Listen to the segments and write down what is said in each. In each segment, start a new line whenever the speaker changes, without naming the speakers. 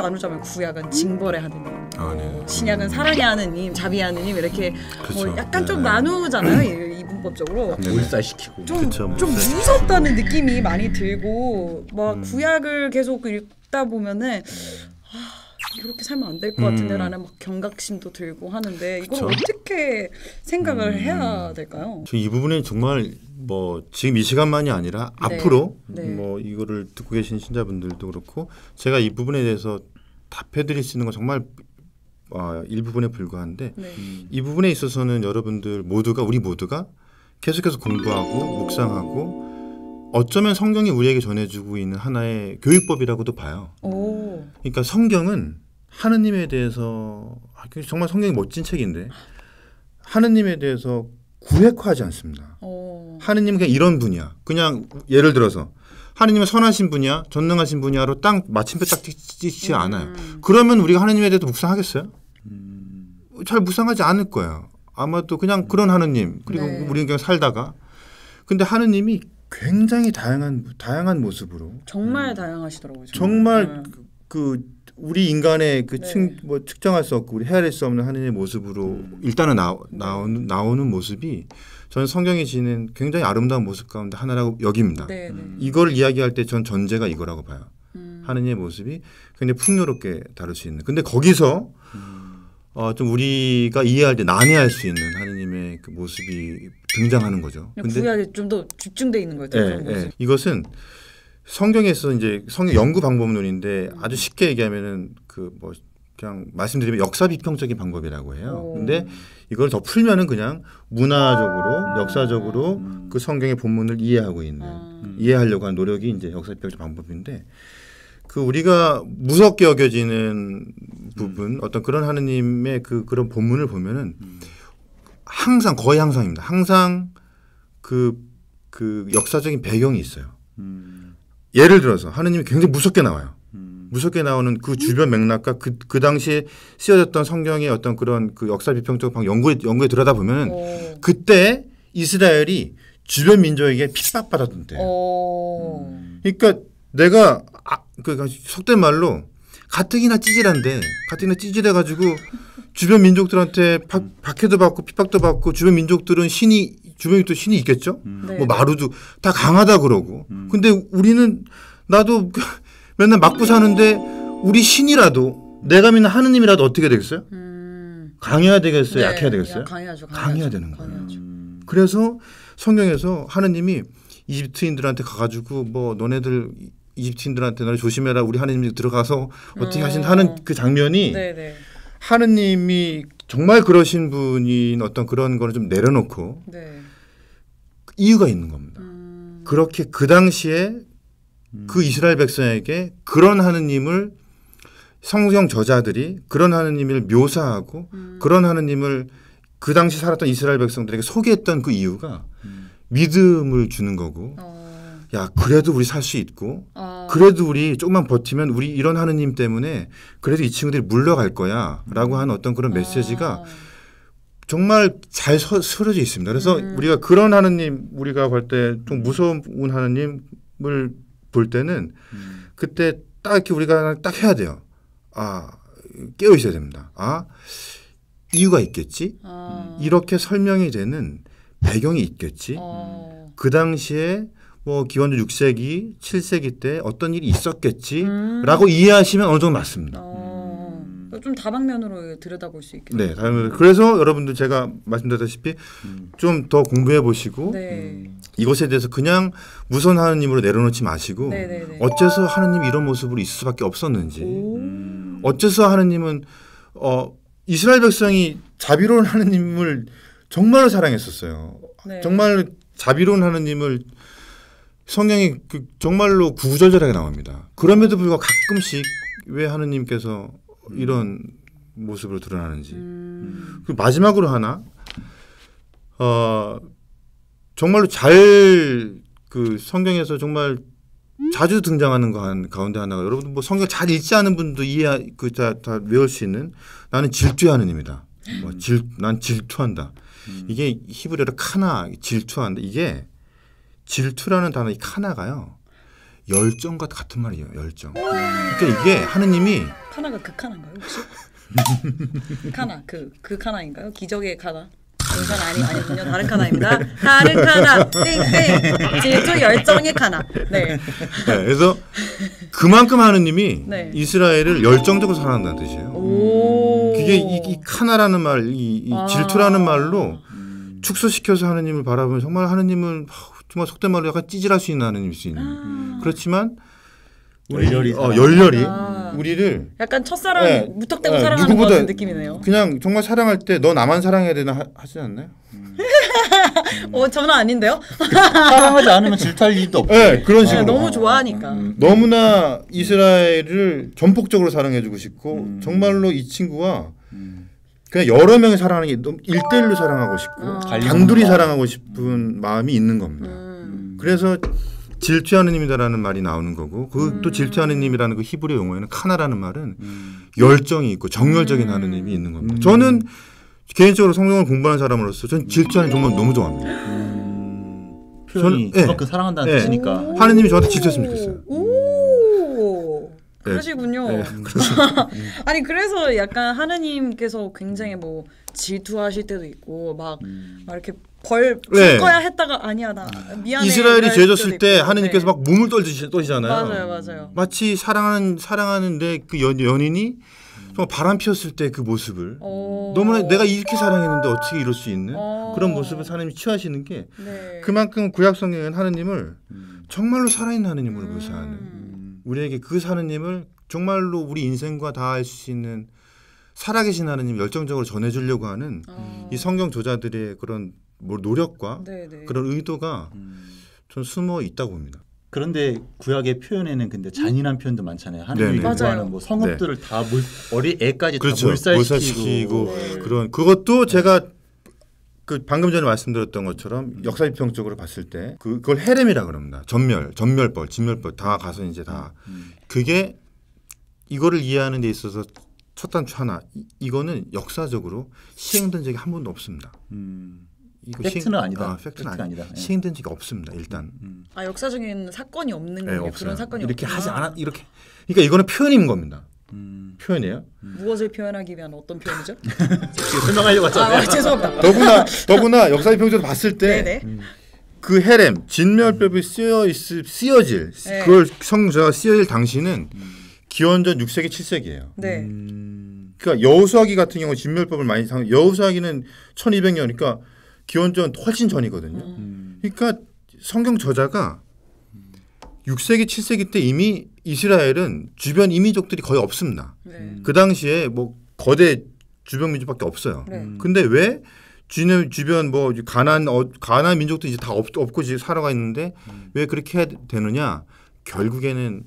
나누자면 구약은 징벌의 하느님, 아, 네. 신약은 음. 사랑의 하느님, 자비의 하느님 이렇게 뭐 약간 좀 네, 네. 나누잖아요. 이분법적으로 네. 물살시키고 좀, 좀 무섭다는 느낌이 많이 들고 막 음. 구약을 계속 읽다 보면은 음. 이렇게 살면 안 될 것 같은데라는 음. 막 경각심도 들고 하는데 이걸 그쵸? 어떻게 생각을 음. 해야 될까요? 저이 부분에 정말 뭐 지금 이 시간만이 아니라 네. 앞으로 네. 뭐 이거를 듣고 계신 신자분들도 그렇고 제가 이 부분에 대해서 답해드릴 수 있는 건 정말 아, 일부분에 불과한데 네. 음. 이 부분에 있어서는 여러분들 모두가 우리 모두가 계속해서 공부하고 묵상하고 어쩌면 성경이 우리에게 전해주고 있는 하나의 교육법이라고도 봐요. 오. 그러니까 성경은 하느님에 대해서 아, 정말 성경이 멋진 책인데 하느님에 대해서 구획화하지 않습니다. 오. 어. 하느님은 그냥 이런 분이야. 그냥 예를 들어서 하느님은 선하신 분이야, 전능하신 분이야로 딱 마침표 딱 찍지 음. 않아요. 음. 그러면 우리가 하느님에 대해서 묵상하겠어요? 음. 잘 묵상하지 않을 거예요. 아마도 그냥 음. 그런 하느님 그리고 네. 우리는 그냥 살다가 근데 하느님이 굉장히 다양한 다양한 모습으로 정말 다양하시더라고요. 정말, 정말 네. 그, 그 우리 인간의 그층뭐 네. 측정할 수 없고 우리 헤아릴 수 없는 하느님의 모습으로 음. 일단은 나, 나오는 나오는 모습이 저는 성경이 지는 굉장히 아름다운 모습 가운데 하나라고 여깁니다. 네, 네. 음. 이걸 이야기할 때 전 전제가 이거라고 봐요. 음. 하느님의 모습이 굉장히 풍요롭게 다룰 수 있는. 근데 거기서 음. 어, 좀 우리가 이해할 때 난해할 수 있는 하느님의 그 모습이 등장하는 거죠. 근데 구약에 좀 더 집중돼 있는 거죠. 예, 예. 이것은 성경에서 이제 성경 연구 방법론인데 아주 쉽게 얘기하면은 그 뭐 그냥 말씀드리면 역사 비평적인 방법이라고 해요. 근데 이걸 더 풀면은 그냥 문화적으로 아. 역사적으로 그 성경의 본문을 이해하고 있는 아. 이해하려고 하 노력이 이제 역사 비평적 방법인데 그 우리가 무섭게 여겨지는 부분 음. 어떤 그런 하느님의 그 그런 본문을 보면은 음. 항상 거의 항상입니다. 항상 그그 그 역사적인 배경이 있어요. 음. 예를 들어서 하느님이 굉장히 무섭게 나와요. 음. 무섭게 나오는 그 주변 맥락과 그, 그 당시에 쓰여졌던 성경의 어떤 그런 그 역사 비평적 방 연구에, 연구에 들여다 보면은 그때 이스라엘이 주변 민족에게 핍박받았던 때 음. 그러니까 내가 아, 그니까 속된 말로 가뜩이나 찌질한데 가뜩이나 찌질해 가지고 주변 민족들한테 박해도 받고 핍박도 받고 주변 민족들은 신이 주변에 또 신이 있겠죠. 음. 네. 뭐 마루도 다 강하다 그러고. 음. 근데 우리는 나도 맨날 막고 사는데 우리 신이라도 내가 믿는 하느님이라도 어떻게 되겠어요? 음. 강해야 되겠어요? 네. 약해야 되겠어요? 강해야죠, 강해야죠. 강해야 되는 거예요. 강해야죠. 음. 그래서 성경에서 하느님이 이집트인들한테 가가지고 뭐 너네들 이집트인들한테 너네 조심해라 우리 하느님 이 들어가서 어떻게 음. 하신 하는 그 장면이 네네. 네. 하느님이 정말 그러신 분인 어떤 그런 거는 좀 내려놓고 네. 이유가 있는 겁니다. 음. 그렇게 그 당시에 음. 이스라엘 백성에게 그런 하느님을 성경 저자들이 그런 하느님을 묘사하고 음. 그런 하느님을 그 당시 살았던 이스라엘 백성들에게 소개했던 그 이유가 음. 믿음을 주는 거고 어. 야 그래도 우리 살 수 있고 어. 그래도 우리 조금만 버티면 우리 이런 하느님 때문에 그래도 이 친구들이 물러갈 거야라고 하는 음. 어떤 그런 메시지가 어. 정말 잘 서, 스러져 있습니다. 그래서 음. 우리가 그런 하느님 우리가 볼 때 좀 무서운 하느님을 볼 때는 음. 그때 딱 이렇게 우리가 딱 해야 돼요. 아 깨어 있어야 됩니다. 아 이유가 있겠지. 어. 이렇게 설명이 되는 배경이 있겠지. 어. 그 당시에 뭐기원전 6세기, 7세기 때 어떤 일이 있었겠지라고 음. 이해하시면 어느 정도 맞습니다. 어. 음. 좀 다방면으로 들여다볼 수있겠네 네, 다방면. 그래서 여러분들 제가 말씀드렸다시피 음. 좀더 공부해 보시고 네. 음. 이것에 대해서 그냥 무선 하느님으로 내려놓지 마시고 네네네. 네, 네. 어째서 하느님 이런 모습으로 있을 수밖에 없었는지 음. 어째서 하느님은 어 이스라엘 백성이 자비로운 하느님을 정말 사랑했었어요. 네. 정말 자비로운 하느님을 성경이 그 정말로 구구절절하게 나옵니다. 그럼에도 불구하고 가끔씩 왜 하느님께서 이런 모습으로 드러나는지. 음. 그 마지막으로 하나, 어, 정말로 잘그 성경에서 정말 자주 등장하는 거한 가운데 하나가 여러분 뭐 성경 잘 읽지 않은 분도 이해 그 다 다 외울 수 있는 나는 질투의 하느님이다. 뭐 질난 질투한다. 음. 이게 히브리어로 카나 질투한다. 이게 질투라는 단어 이 카나가요. 열정과 같은 말이에요. 열정. 그러니까 이게 하느님이 카나가 그 카나인가요 혹시? 카나 그그 그 카나인가요? 기적의 카나. 인간 아니 아니군요. 다른 카나입니다. 네. 다른 카나. 네, 네. 질투 열정의 카나. 네. 네. 그래서 그만큼 하느님이 네. 이스라엘을 열정적으로 사랑한다는 뜻이에요. 그게 이, 이 카나라는 말, 이, 이 아. 질투라는 말로 축소시켜서 하느님을 바라보면 정말 하느님은 정말 속된 말로 약간 찌질할 수 있는 하나님일 수 있는. 아. 그렇지만 열렬히 어, 열렬히 아. 우리를 약간 첫사랑 네. 무턱대고 네. 사랑하는 누구보 느낌이네요. 그냥 정말 사랑할 때 너 나만 사랑해야 되나 하, 하지 않나요? 음. 어, 저는 아닌데요. 사랑하지 않으면 질투할 일도 없고. 네, 예, 그런 아, 식으로. 너무 좋아하니까. 음. 너무나 이스라엘을 전폭적으로 사랑해주고 싶고 음. 정말로 이 친구와 그냥 여러 명이 사랑하는 게 너무 일대일로 사랑하고 싶고 어. 단둘이 사랑하고 싶은 음. 마음이 있는 겁니다. 음. 음. 그래서 질투하는 님이다라는 말이 나오는 거고 그또 음. 질투하는 님이라는 그 히브리 어 용어에는 카나라는 말은 음. 열정이 있고 정열적인 음. 하느님이 있는 겁니다. 저는 개인적으로 성경을 공부하는 사람으로서 저는 질투하는 정말 너무 좋아합니다. 표현이 저는, 네. 그렇게 사랑한다는 네. 뜻이니까 하느님이 저한테 질투했으면 좋겠어요. 네. 그러시군요. 네, 음. 아니 그래서 약간 하느님께서 굉장히 뭐 질투하실 때도 있고 막, 음. 막 이렇게 벌 네. 어야 했다가 아니야 나 미안해. 이스라엘이 죄졌을 때하느님께서막 네. 몸을 떨지 시잖아요 맞아요, 맞아요. 마치 사랑하는 사랑하는데 그 연, 연인이 정말 바람 피웠을때 그 모습을 어. 너무나 내가 이렇게 사랑했는데 어떻게 이럴 수 있는 어. 그런 모습을 하나님이 취하시는 게 네. 그만큼 구약 성경은 하느님을 음. 정말로 살아있는 하느님으로 묘사하는. 음. 우리에게 그 하느님을 정말로 우리 인생과 다할수 있는 살아계신 하느님 열정적으로 전해주려고 하는 음. 이 성경 조자들의 그런 뭐 노력과 네네. 네. 그런 의도가 음. 좀 숨어 있다고 봅니다. 그런데 구약의 표현에는 근데 잔인한 표현도 많잖아요. 하나님 네, 네. 구하는 뭐 성읍들을 네. 다 몰, 어리 애까지 그렇죠. 다 몰살시키고, 몰살시키고 그런 그것도 제가 그 방금 전에 말씀드렸던 것처럼 역사 비평적으로 봤을 때 그, 걸 해렘이라 그럽니다. 전멸, 전멸벌, 진멸벌 다 가서 이제 다 그게 이거를 이해하는 데 있어서 첫 단추 하나 이, 거는 역사적으로 시행된 적이 한 번도 없습니다. 음. 팩트는 시행, 아니다. 아, 팩트는, 팩트는 아니다. 예. 시행된 적이 없습니다. 일단. 음, 음. 아 역사적인 사건이 없는 네, 그런 사건이 이렇게 없구나. 하지 않아 이렇게. 그러니까 이거는 표현인 겁니다. 음. 표현이에요? 음. 무엇을 표현하기 위한 어떤 표현이죠? 설명하려고 했잖아요. 아, 아, 죄송합니다. 더구나 더구나 역사 평전 봤을 때그 음. 헤렘 진멸법이 쓰여 있 쓰여질 네. 그걸 성자 쓰여질 당시는 음. 기원전 6세기 7세기예요. 네. 그러니까 여우수화기 같은 경우 진멸법을 많이 상 여우수화기는 1200년이니까 그러니까 기원전 훨씬 전이거든요. 음. 그러니까 성경 저자가 6세기, 7세기 때 이미 이스라엘은 주변 이민족들이 거의 없습니다. 네. 음. 그 당시에 뭐 거대 주변 민족밖에 없어요. 네. 음. 근데 왜 주변 주변 뭐 가난 어, 가난 민족도 이제 다 없, 없고 지금 살아가 있는데 음. 왜 그렇게 해야 되느냐? 결국에는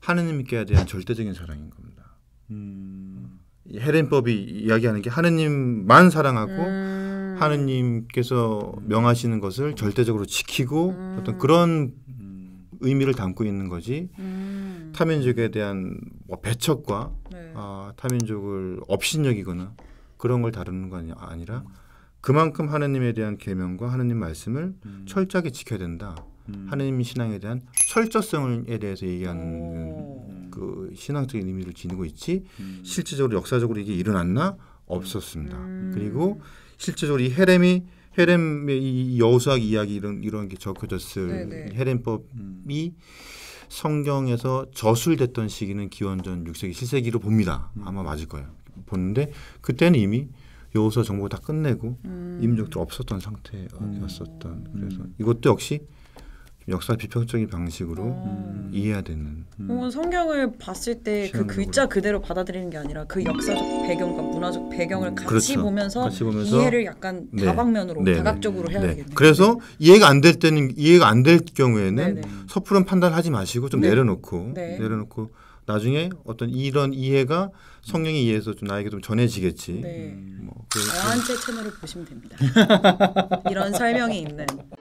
하느님께 대한 절대적인 사랑인 겁니다. 음. 헤렌법이 이야기하는 게 하느님만 사랑하고 음. 하느님께서 명하시는 것을 절대적으로 지키고 음. 어떤 그런 의미를 담고 있는 거지 음. 타민족에 대한 뭐 배척과 네. 어, 타민족을 업신여기거나 그런 걸 다루는 거 아니라 그만큼 하느님에 대한 계명과 하느님 말씀을 음. 철저하게 지켜야 된다. 음. 하느님 신앙에 대한 철저성에 대해서 얘기하는 오. 그 신앙적인 의미를 지니고 있지 음. 실질적으로 역사적으로 이게 일어났나 없었습니다. 음. 그리고 실질적으로 이 헤렘이 헤렘의 이 여우수학 이야기 이런 이런 게 적혀졌을 네, 네. 헤렘법이 성경에서 저술됐던 시기는 기원전 6세기 7세기로 봅니다. 음. 아마 맞을 거예요. 보는데 그때는 이미 여우수 정보가 다 끝내고 음. 임종도 없었던 상태였었던 음. 그래서 이것도 역시 역사 비평적인 방식으로 음. 이해해야 되는. 음. 성경을 봤을 때 그 글자 그대로 받아들이는 게 아니라 그 역사적 배경과 문화적 배경을 음. 같이, 그렇죠. 보면서 같이, 보면서 이해를 약간 네. 다방면으로 네. 네. 다각적으로 해야 네. 되겠네요. 그래서 이해가 안 될 때는 이해가 안 될 경우에는 네, 네. 섣부른 판단하지 마시고 좀 내려놓고 내려놓고 나중에 어떤 이런 이해가 성령의 해서좀 나에게 좀 전해지겠지. 네. 뭐 어한째 그 채널을 보시면 됩니다.
이런 설명이 있는.